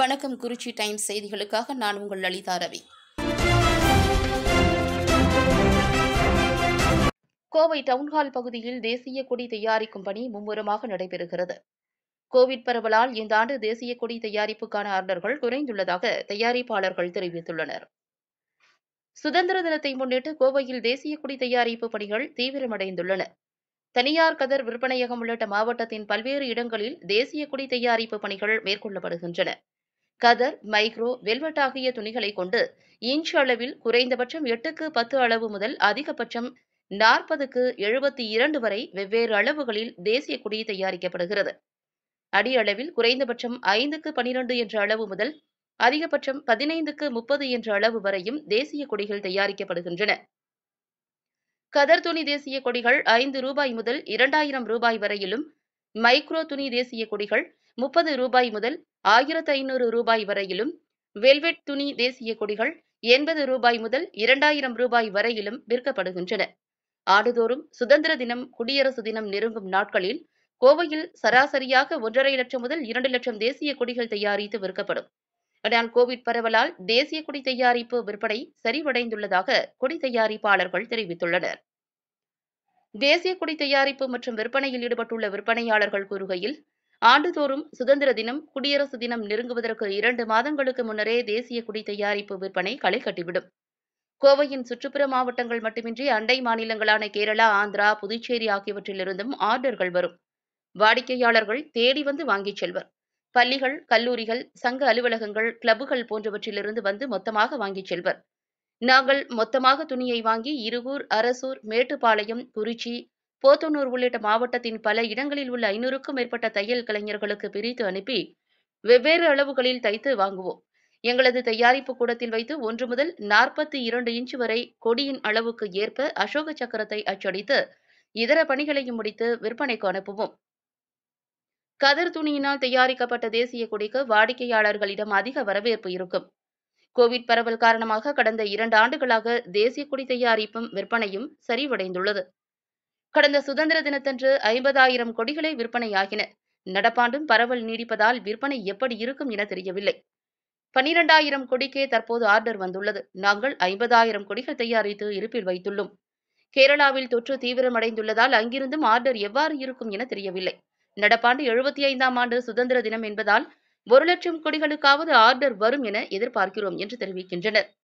வணக்கம் குறிச்சி டைம்ஸ் செய்திகளுக்காக நான் உங்கள் லலிதா ரவி கோவை டவுன்ஹால் பகுதியில் தேசிய கொடி தயாரிக்கும் பணி மும்முரமாக நடைபெறுகிறது கோவிட் பரவலால் இந்த ஆண்டு தேசிய கொடி தயாரிப்புக்கான ஆர்டர்கள் குறைந்துள்ளதாக தயாரிப்பாளர்கள் தெரிவித்துள்ளனர் சுதந்திர தினத்தை முன்னிட்டு கோவையில் தேசிய கொடி தயாரிப்பு பணிகள் தீவிரமடைந்துள்ளன தனியார் கதர் விற்பனையகம் உள்ளிட்ட மாவட்டத்தின் பல்வேறு இடங்களில் தேசிய கொடி தயாரிப்பு பணிகள் மேற்கொள்ளப்படுகின்றன கதர் மைக்ரோ வெல்வெட் ஆகிய துணிகளை கொண்டு இன்ச் அளவில் குறைந்தபட்சம் எட்டுக்கு பத்து அளவு முதல் அதிகபட்சம் நாற்பதுக்கு எழுபத்தி இரண்டு வரை வெவ்வேறு அளவுகளில் தேசிய கொடி தயாரிக்கப்படுகிறது அடி அளவில் குறைந்தபட்சம் ஐந்துக்கு பனிரெண்டு என்ற அளவு முதல் அதிகபட்சம் பதினைந்துக்கு முப்பது என்ற அளவு வரையும் தேசிய கொடிகள் தயாரிக்கப்படுகின்றன கதர் துணி தேசிய கொடிகள் ஐந்து ரூபாய் முதல் இரண்டாயிரம் ரூபாய் வரையிலும் மைக்ரோ துணி தேசிய கொடிகள் முப்பது ரூபாய் முதல் ஆயிரத்து ஐநூறு ரூபாய் வரையிலும் வெல்வெட் துணி தேசிய கொடிகள் எண்பது ரூபாய் முதல் இரண்டாயிரம் ரூபாய் வரையிலும் விற்கப்படுகின்றன ஆண்டுதோறும் சுதந்திர தினம் குடியரசு தினம் நெருங்கும் நாட்களில் கோவையில் சராசரியாக ஒன்றரை லட்சம் முதல் இரண்டு லட்சம் தேசிய கொடிகள் தயாரித்து விற்கப்படும் ஆனால் கோவிட் பரவலால் தேசிய கொடி தயாரிப்பு விற்பனை சரிவடைந்துள்ளதாக கொடி தயாரிப்பாளர்கள் தெரிவித்துள்ளனர் தேசிய கொடி தயாரிப்பு மற்றும் விற்பனையில் ஈடுபட்டுள்ள விற்பனையாளர்கள் கூறுகையில் ஆண்டுதோறும் சுதந்திர தினம் குடியரசு தினம் நெருங்குவதற்கு இரண்டு மாதங்களுக்கு முன்னரே தேசிய குடி தயாரிப்பு விற்பனை களை கட்டிவிடும் கோவையின் சுற்றுப்புற மாவட்டங்கள் மட்டுமின்றி அண்டை மாநிலங்களான கேரளா ஆந்திரா புதுச்சேரி ஆகியவற்றிலிருந்தும் ஆர்டர்கள் வரும் வாடிக்கையாளர்கள் தேடி வந்து வாங்கிச் செல்வர் பள்ளிகள் கல்லூரிகள் சங்க அலுவலகங்கள் கிளப்புகள் போன்றவற்றிலிருந்து வந்து மொத்தமாக வாங்கிச் செல்வர் நாங்கள் மொத்தமாக துணியை வாங்கி இருகூர் அரசூர் மேட்டுப்பாளையம் குறிச்சி போத்தனூர் உள்ளிட்ட மாவட்டத்தின் பல இடங்களில் உள்ள ஐநூறுக்கும் மேற்பட்ட தையல் கலைஞர்களுக்கு பிரித்து அனுப்பி வெவ்வேறு அளவுகளில் தைத்து வாங்குவோம் எங்களது தயாரிப்பு கூடத்தில் வைத்து ஒன்று முதல் நாற்பத்தி இரண்டு இன்ச்சு வரை கொடியின் அளவுக்கு ஏற்ப அசோக சக்கரத்தை அச்சடித்து இதர பணிகளையும் முடித்து விற்பனைக்கு அனுப்புவோம் கதர் துணியினால் தயாரிக்கப்பட்ட தேசிய கொடிக்கு வாடிக்கையாளர்களிடம் அதிக வரவேற்பு இருக்கும் கோவிட் பரவல் காரணமாக கடந்த இரண்டு ஆண்டுகளாக தேசிய கொடி தயாரிப்பும் விற்பனையும் சரிவடைந்துள்ளது கடந்த சுதந்திர தினத்தன்று ஐம்பதாயிரம் கொடிகளை விற்பனையாகின நடப்பாண்டும் பரவல் நீடிப்பதால் விற்பனை எப்படி இருக்கும் என தெரியவில்லை பனிரெண்டாயிரம் கொடிக்கே தற்போது ஆர்டர் வந்துள்ளது நாங்கள் ஐம்பதாயிரம் கொடிகள் தயாரித்து இருப்பில் வைத்துள்ளோம் கேரளாவில் தொற்று தீவிரமடைந்துள்ளதால் அங்கிருந்தும் ஆர்டர் எவ்வாறு இருக்கும் என தெரியவில்லை நடப்பாண்டு எழுபத்தி ஐந்தாம் ஆண்டு சுதந்திர தினம் என்பதால் ஒரு லட்சம் கொடிகளுக்காவது ஆர்டர் வரும் என எதிர்பார்க்கிறோம் என்று தெரிவிக்கின்றனர்